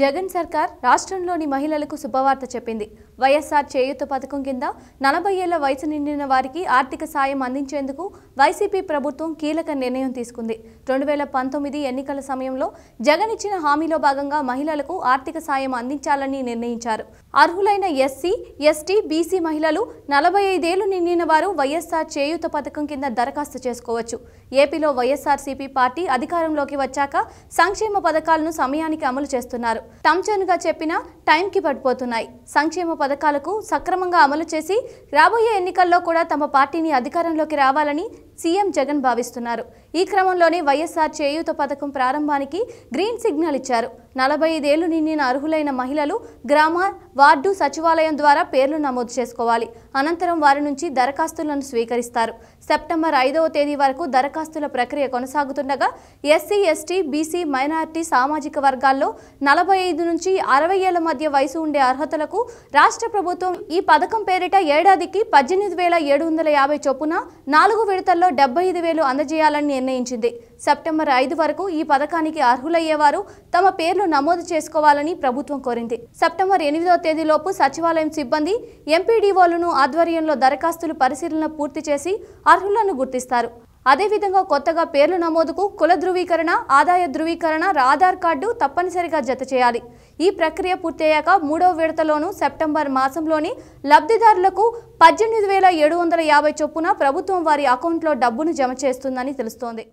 జగన్ సర్కార్ రాష్ట్రంలోని మహిళలకు శుభవార్త చెప్పింది వైఎస్ఆర్ చేయూత పథకం కింద నలభై ఏళ్ల వయసు నిండిన వారికి ఆర్థిక సాయం అందించేందుకు వైసీపీ ప్రభుత్వం కీలక నిర్ణయం తీసుకుంది రెండు వేల పంతొమ్మిది ఎన్నికల సమయంలో జగన్ ఇచ్చిన హామీలో భాగంగా మహిళలకు ఆర్థిక సాయం అందించాలని నిర్ణయించారు అర్హులైన ఎస్సీ ఎస్టీ బీసీ మహిళలు నలభై ఐదేళ్లు నిండిన వారు వైఎస్ఆర్ చేయూత పథకం కింద దరఖాస్తు చేసుకోవచ్చు ఏపీలో వైఎస్ఆర్సీపీ పార్టీ అధికారంలోకి వచ్చాక సంక్షేమ పథకాలను సమయానికి అమలు చేస్తున్నారు అన్నారు చెప్పిన చెప్పినా టైంకి పడిపోతున్నాయి సంక్షేమ పథకాలకు సక్రమంగా అమలు చేసి రాబోయే ఎన్నికల్లో కూడా తమ పార్టీని అధికారంలోకి రావాలని సీఎం జగన్ భావిస్తున్నారు ఈ క్రమంలోనే వైఎస్ఆర్ చేయూత పథకం ప్రారంభానికి గ్రీన్ సిగ్నల్ ఇచ్చారు నలభై ఐదేళ్లు నిండిన అర్హులైన మహిళలు గ్రామ వార్డు సచివాలయం ద్వారా పేర్లు నమోదు చేసుకోవాలి అనంతరం వారి నుంచి దరఖాస్తులను స్వీకరిస్తారు సెప్టెంబర్ ఐదవ తేదీ వరకు దరఖాస్తుల ప్రక్రియ కొనసాగుతుండగా ఎస్సీ ఎస్టీ బీసీ మైనార్టీ సామాజిక వర్గాల్లో నలభై ఐదు నుంచి అరవై ఏళ్ల మధ్య వయసు ఉండే అర్హతలకు రాష్ట్ర ప్రభుత్వం ఈ పథకం పేరిట ఏడాదికి పద్దెనిమిది వేల ఏడు వందల యాభై చొప్పున నాలుగు విడతల్లో నెలలో డెబ్బై ఐదు వేలు అందజేయాలని నిర్ణయించింది సెప్టెంబర్ ఐదు వరకు ఈ పథకానికి అర్హులయ్యేవారు తమ పేర్లు నమోదు చేసుకోవాలని ప్రభుత్వం కోరింది సెప్టెంబర్ ఎనిమిదో తేదీలోపు సచివాలయం సిబ్బంది ఎంపీడీఓలను ఆధ్వర్యంలో దరఖాస్తులు పరిశీలన పూర్తి చేసి అర్హులను గుర్తిస్తారు అదేవిధంగా కొత్తగా పేర్లు నమోదుకు కుల ధృవీకరణ ఆదాయ ధృవీకరణ ఆధార్ కార్డు తప్పనిసరిగా జత చేయాలి ఈ ప్రక్రియ పూర్తయ్యాక మూడవ విడతలోనూ సెప్టెంబర్ మాసంలోని లబ్ధిదారులకు పద్దెనిమిది వేల ఏడు వందల యాభై చొప్పున ప్రభుత్వం వారి అకౌంట్లో డబ్బును జమ చేస్తుందని తెలుస్తోంది